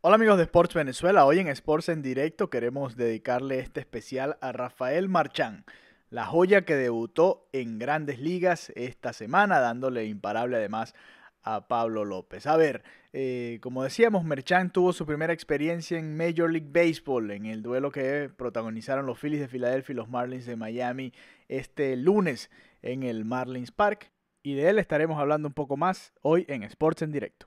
Hola amigos de Sports Venezuela, hoy en Sports en Directo queremos dedicarle este especial a Rafael Marchán, la joya que debutó en grandes ligas esta semana, dándole imparable además a Pablo López. A ver, eh, como decíamos, Merchan tuvo su primera experiencia en Major League Baseball en el duelo que protagonizaron los Phillies de Filadelfia y los Marlins de Miami este lunes en el Marlins Park. Y de él estaremos hablando un poco más hoy en Sports en Directo.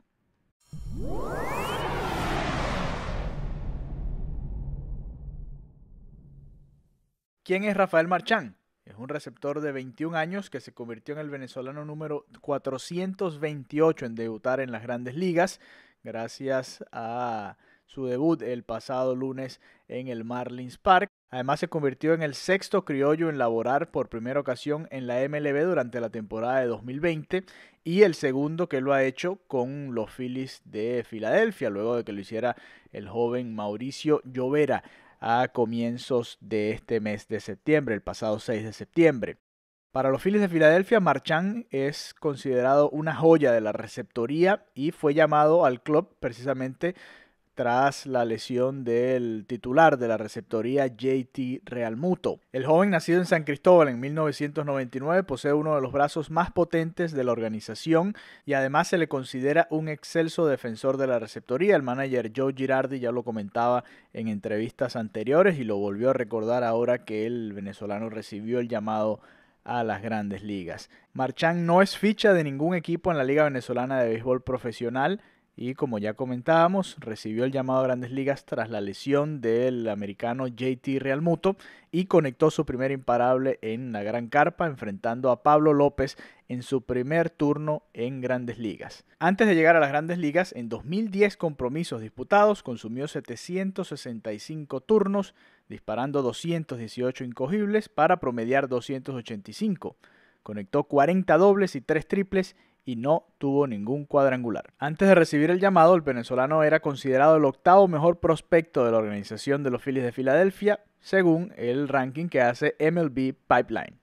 ¿Quién es Rafael Marchán? un receptor de 21 años que se convirtió en el venezolano número 428 en debutar en las grandes ligas, gracias a su debut el pasado lunes en el Marlins Park. Además se convirtió en el sexto criollo en laborar por primera ocasión en la MLB durante la temporada de 2020 y el segundo que lo ha hecho con los Phillies de Filadelfia, luego de que lo hiciera el joven Mauricio Llovera a comienzos de este mes de septiembre, el pasado 6 de septiembre. Para los Phillies de Filadelfia, Marchand es considerado una joya de la receptoría y fue llamado al club precisamente tras la lesión del titular de la receptoría JT Realmuto. El joven nacido en San Cristóbal en 1999 posee uno de los brazos más potentes de la organización y además se le considera un excelso defensor de la receptoría. El manager Joe Girardi ya lo comentaba en entrevistas anteriores y lo volvió a recordar ahora que el venezolano recibió el llamado a las grandes ligas. Marchán no es ficha de ningún equipo en la Liga Venezolana de Béisbol Profesional y como ya comentábamos, recibió el llamado a grandes ligas tras la lesión del americano JT Realmuto y conectó su primer imparable en la Gran Carpa enfrentando a Pablo López en su primer turno en grandes ligas. Antes de llegar a las grandes ligas, en 2010 compromisos disputados, consumió 765 turnos, disparando 218 incogibles para promediar 285. Conectó 40 dobles y 3 triples y no tuvo ningún cuadrangular. Antes de recibir el llamado, el venezolano era considerado el octavo mejor prospecto de la organización de los Phillies de Filadelfia, según el ranking que hace MLB Pipeline.